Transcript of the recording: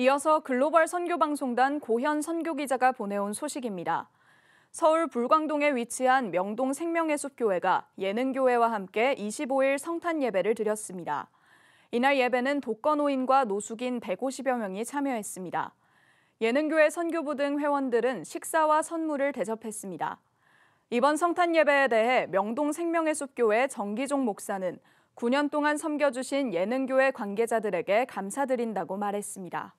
이어서 글로벌 선교방송단 고현 선교기자가 보내온 소식입니다. 서울 불광동에 위치한 명동 생명예 숲교회가 예능교회와 함께 25일 성탄 예배를 드렸습니다. 이날 예배는 독거노인과 노숙인 150여 명이 참여했습니다. 예능교회 선교부 등 회원들은 식사와 선물을 대접했습니다. 이번 성탄 예배에 대해 명동 생명예 숲교회 정기종 목사는 9년 동안 섬겨주신 예능교회 관계자들에게 감사드린다고 말했습니다.